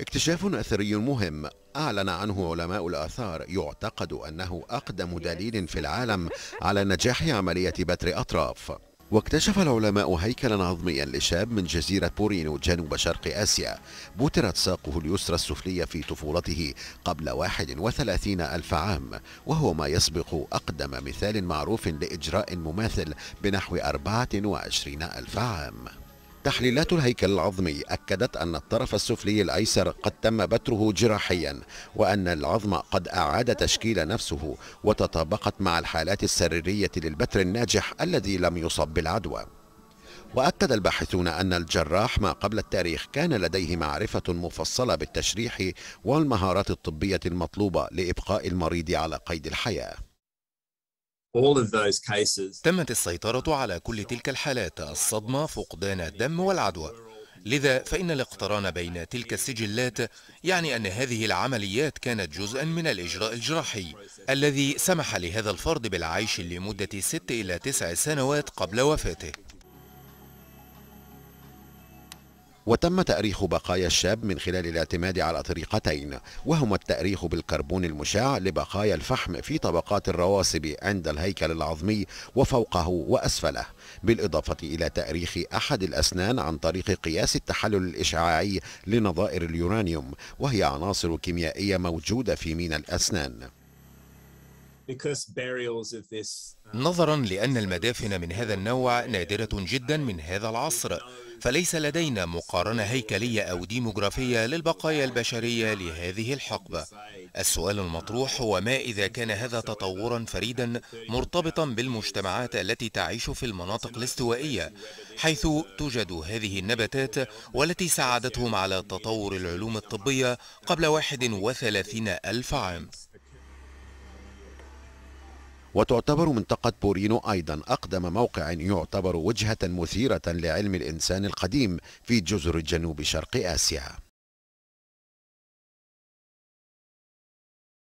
اكتشاف أثري مهم أعلن عنه علماء الآثار يعتقد أنه أقدم دليل في العالم على نجاح عملية بتر أطراف واكتشف العلماء هيكلا عظميا لشاب من جزيرة بورينو جنوب شرق آسيا بترت ساقه اليسرى السفلية في طفولته قبل 31 ألف عام وهو ما يسبق أقدم مثال معروف لإجراء مماثل بنحو 24 ألف عام تحليلات الهيكل العظمي أكدت أن الطرف السفلي الأيسر قد تم بتره جراحيا وأن العظم قد أعاد تشكيل نفسه وتطابقت مع الحالات السريرية للبتر الناجح الذي لم يصب بالعدوى وأكد الباحثون أن الجراح ما قبل التاريخ كان لديه معرفة مفصلة بالتشريح والمهارات الطبية المطلوبة لإبقاء المريض على قيد الحياة تمت السيطرة على كل تلك الحالات الصدمة فقدان الدم والعدوى لذا فإن الاقتران بين تلك السجلات يعني أن هذه العمليات كانت جزءا من الإجراء الجراحي الذي سمح لهذا الفرد بالعيش لمدة ست إلى تسع سنوات قبل وفاته وتم تأريخ بقايا الشاب من خلال الاعتماد على طريقتين وهما التأريخ بالكربون المشع لبقايا الفحم في طبقات الرواسب عند الهيكل العظمي وفوقه وأسفله بالإضافة إلى تأريخ أحد الأسنان عن طريق قياس التحلل الإشعاعي لنظائر اليورانيوم وهي عناصر كيميائية موجودة في مينا الأسنان Uh, نظرا لأن المدافن من هذا النوع نادرة جدا من هذا العصر فليس لدينا مقارنة هيكلية أو ديموغرافية للبقايا البشرية لهذه الحقبة السؤال المطروح هو ما إذا كان هذا تطورا فريدا مرتبطا بالمجتمعات التي تعيش في المناطق الاستوائية حيث توجد هذه النباتات والتي ساعدتهم على تطور العلوم الطبية قبل 31 ألف عام وتعتبر منطقة بورينو أيضا أقدم موقع يعتبر وجهة مثيرة لعلم الإنسان القديم في جزر جنوب شرق آسيا